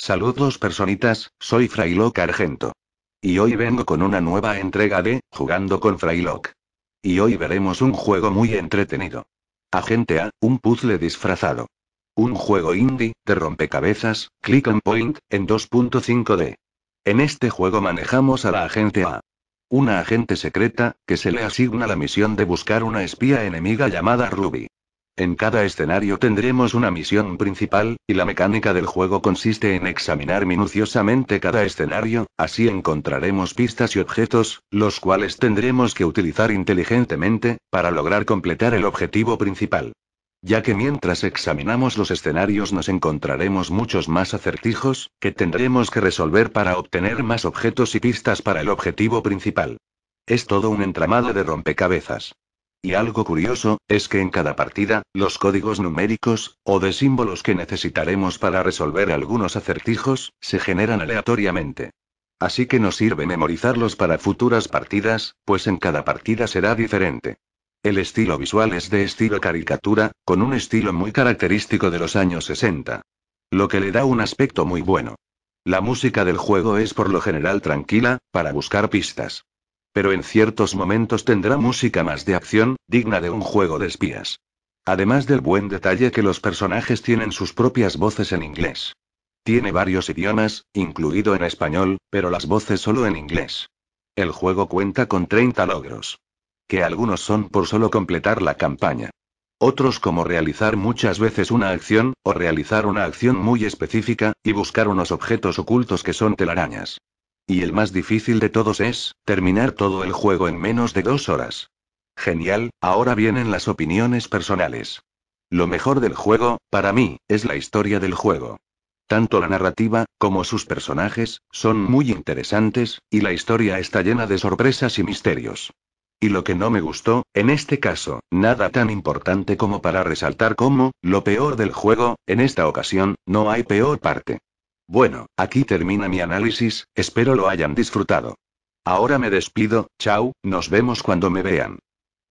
Saludos personitas, soy Frailoc Argento. Y hoy vengo con una nueva entrega de Jugando con Frailoc. Y hoy veremos un juego muy entretenido. Agente A, un puzzle disfrazado. Un juego indie, de rompecabezas, click and point, en 2.5D. En este juego manejamos a la agente A. Una agente secreta, que se le asigna la misión de buscar una espía enemiga llamada Ruby. En cada escenario tendremos una misión principal, y la mecánica del juego consiste en examinar minuciosamente cada escenario, así encontraremos pistas y objetos, los cuales tendremos que utilizar inteligentemente, para lograr completar el objetivo principal. Ya que mientras examinamos los escenarios nos encontraremos muchos más acertijos, que tendremos que resolver para obtener más objetos y pistas para el objetivo principal. Es todo un entramado de rompecabezas. Y algo curioso, es que en cada partida, los códigos numéricos, o de símbolos que necesitaremos para resolver algunos acertijos, se generan aleatoriamente. Así que nos sirve memorizarlos para futuras partidas, pues en cada partida será diferente. El estilo visual es de estilo caricatura, con un estilo muy característico de los años 60. Lo que le da un aspecto muy bueno. La música del juego es por lo general tranquila, para buscar pistas. Pero en ciertos momentos tendrá música más de acción, digna de un juego de espías. Además del buen detalle que los personajes tienen sus propias voces en inglés. Tiene varios idiomas, incluido en español, pero las voces solo en inglés. El juego cuenta con 30 logros. Que algunos son por solo completar la campaña. Otros como realizar muchas veces una acción, o realizar una acción muy específica, y buscar unos objetos ocultos que son telarañas. Y el más difícil de todos es, terminar todo el juego en menos de dos horas. Genial, ahora vienen las opiniones personales. Lo mejor del juego, para mí, es la historia del juego. Tanto la narrativa, como sus personajes, son muy interesantes, y la historia está llena de sorpresas y misterios. Y lo que no me gustó, en este caso, nada tan importante como para resaltar como, lo peor del juego, en esta ocasión, no hay peor parte. Bueno, aquí termina mi análisis, espero lo hayan disfrutado. Ahora me despido, chao, nos vemos cuando me vean.